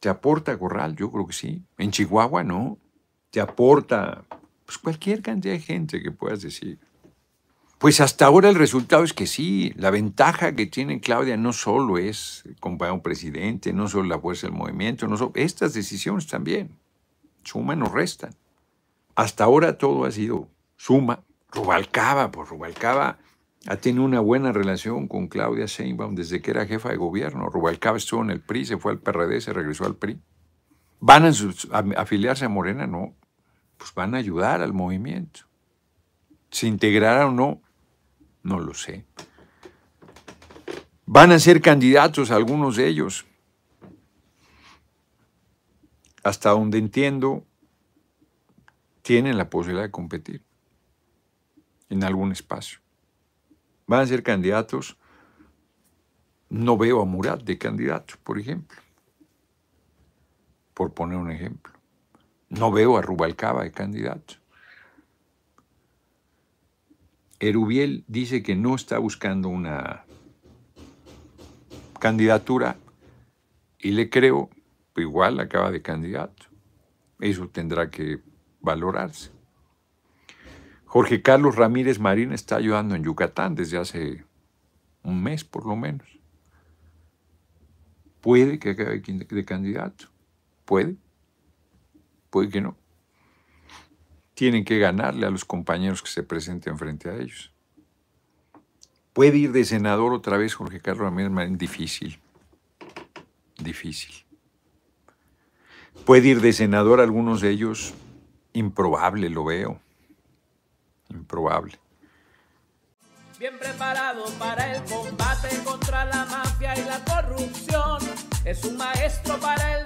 ¿Te aporta Gorral? Yo creo que sí. En Chihuahua no. Te aporta pues, cualquier cantidad de gente que puedas decir. Pues hasta ahora el resultado es que sí. La ventaja que tiene Claudia no solo es compañero presidente, no solo la fuerza del movimiento, no solo, estas decisiones también suma nos restan. Hasta ahora todo ha sido suma. Rubalcaba, pues Rubalcaba ha tenido una buena relación con Claudia Sheinbaum desde que era jefa de gobierno. Rubalcaba estuvo en el PRI, se fue al PRD, se regresó al PRI. ¿Van a, afiliarse a Morena? No. Pues van a ayudar al movimiento. ¿Se integrarán o no? No lo sé. Van a ser candidatos algunos de ellos. Hasta donde entiendo, tienen la posibilidad de competir en algún espacio van a ser candidatos. No veo a Murat de candidato, por ejemplo. Por poner un ejemplo. No veo a Rubalcaba de candidato. Erubiel dice que no está buscando una candidatura y le creo, igual acaba de candidato. Eso tendrá que valorarse. Jorge Carlos Ramírez Marín está ayudando en Yucatán desde hace un mes por lo menos. Puede que acabe de candidato, puede, puede que no. Tienen que ganarle a los compañeros que se presenten frente a ellos. ¿Puede ir de senador otra vez Jorge Carlos Ramírez Marín? Difícil, difícil. ¿Puede ir de senador algunos de ellos? Improbable, lo veo improbable. Bien preparado para el combate contra la mafia y la corrupción, es un maestro para el